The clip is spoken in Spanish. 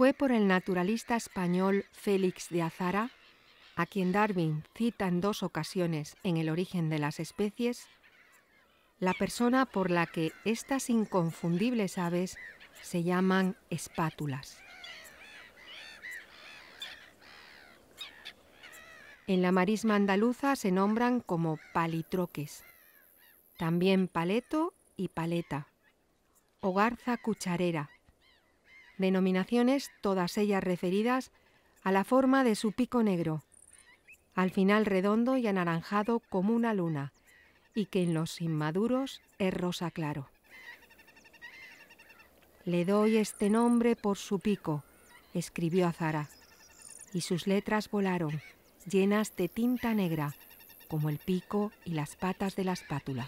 fue por el naturalista español Félix de Azara, a quien Darwin cita en dos ocasiones en El origen de las especies, la persona por la que estas inconfundibles aves se llaman espátulas. En la marisma andaluza se nombran como palitroques, también paleto y paleta, o garza cucharera, denominaciones todas ellas referidas a la forma de su pico negro, al final redondo y anaranjado como una luna, y que en los inmaduros es rosa claro. Le doy este nombre por su pico, escribió Azara, y sus letras volaron, llenas de tinta negra, como el pico y las patas de la espátula.